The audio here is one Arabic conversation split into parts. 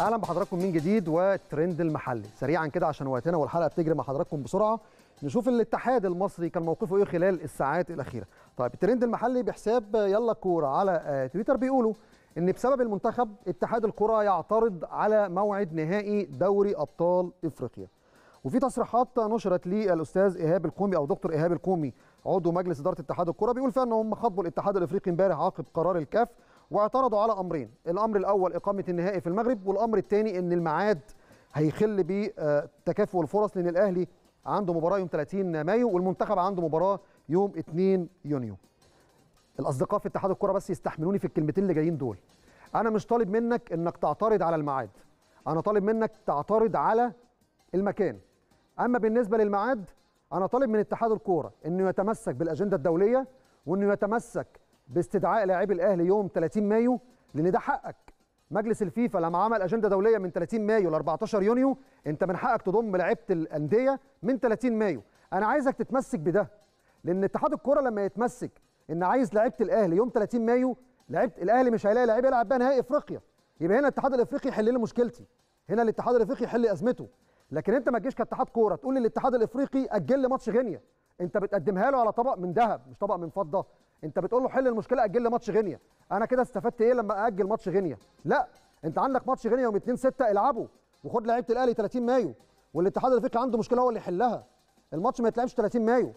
اهلا بحضراتكم من جديد والترند المحلي سريعا كده عشان وقتنا والحلقه بتجري مع حضراتكم بسرعه نشوف الاتحاد المصري كان موقفه ايه خلال الساعات الاخيره طيب الترند المحلي بحساب يلا كوره على آه، تويتر بيقولوا ان بسبب المنتخب اتحاد الكره يعترض على موعد نهائي دوري ابطال افريقيا وفي تصريحات نشرت للاستاذ ايهاب الكومي او دكتور ايهاب الكومي عضو مجلس اداره اتحاد الكره بيقول فيها ان هم خاطبوا الاتحاد الافريقي امبارح عقب قرار الكاف واعترضوا على امرين الامر الاول اقامه النهائي في المغرب والامر الثاني ان الميعاد هيخل بتكافؤ الفرص لان الاهلي عنده مباراه يوم 30 مايو والمنتخب عنده مباراه يوم 2 يونيو الاصدقاء في اتحاد الكره بس يستحملوني في الكلمتين اللي جايين دول انا مش طالب منك انك تعترض على الميعاد انا طالب منك تعترض على المكان اما بالنسبه للميعاد انا طالب من اتحاد الكوره انه يتمسك بالاجنده الدوليه وانه يتمسك باستدعاء لاعبي الاهلي يوم 30 مايو لان ده حقك مجلس الفيفا لما عمل اجنده دوليه من 30 مايو ل 14 يونيو انت من حقك تضم لعيبه الانديه من 30 مايو انا عايزك تتمسك بده لان اتحاد الكوره لما يتمسك ان عايز لعيبه الاهلي يوم 30 مايو لعيبه الاهلي مش هيلاقي لعيب يلعب بيها نهائي افريقيا يبقى هنا الاتحاد الافريقي يحل لي مشكلتي هنا الاتحاد الافريقي يحل ازمته لكن انت ما تجيش كاتحاد كوره تقول للاتحاد الافريقي اجل لي ماتش غينيا انت بتقدمها له على طبق من ذهب مش طبق من فضه انت بتقول له حل المشكله اجل لي ماتش غينيا انا كده استفدت ايه لما اجل ماتش غينيا لا انت عندك ماتش غينيا يوم 2 6 العبه وخد لعيبه الاهلي 30 مايو والاتحاد الافريقي عنده مشكله هو اللي يحلها الماتش ما يتلعبش 30 مايو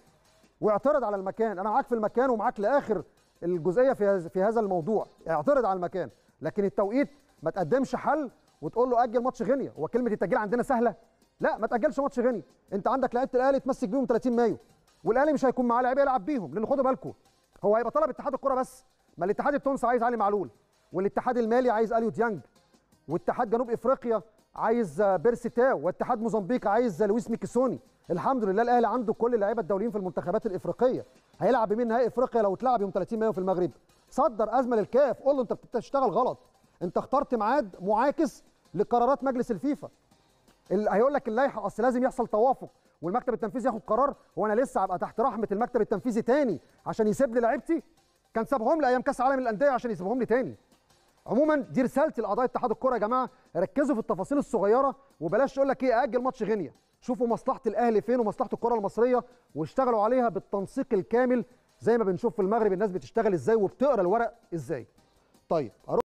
واعترض على المكان انا معاك في المكان ومعاك لاخر الجزئيه في في هذا الموضوع اعترض على المكان لكن التوقيت ما تقدمش حل وتقول له اجل ماتش غينيا هو كلمه التاجيل عندنا سهله لا ما تاجلش ماتش غينيا انت عندك لعيبه الاهلي تمسك بيهم 30 مايو والاهلي مش هيكون معاه لعيبه يلعب بيهم لان خدوا بالكم هو هيبقى طلب اتحاد الكره بس ما الاتحاد التونسي عايز علي معلول والاتحاد المالي عايز اليو ديانج واتحاد جنوب افريقيا عايز بيرسي تاو واتحاد موزمبيق عايز لويس ميكيسوني الحمد لله الاهلي عنده كل اللعيبه الدوليين في المنتخبات الافريقيه هيلعب بمين نهائي افريقيا لو اتلعب يوم 30 مايو في المغرب صدر ازمه للكاف قول له انت بتشتغل غلط انت اخترت ميعاد معاكس لقرارات مجلس الفيفا هيقول لك اللائحه اصل لازم يحصل توافق والمكتب التنفيذي ياخد قرار هو انا لسه هبقى تحت رحمه المكتب التنفيذي تاني عشان يسيب لي لعيبتي كان سابهم لي ايام كاس عالم الانديه عشان يسيبهم لي تاني عموما دي رسالتي لاعضاء اتحاد الكره يا جماعه ركزوا في التفاصيل الصغيره وبلاش يقول لك ايه اجل ماتش غينيا شوفوا مصلحه الاهلي فين ومصلحه الكره المصريه واشتغلوا عليها بالتنسيق الكامل زي ما بنشوف في المغرب الناس بتشتغل ازاي وبتقرا الورق ازاي طيب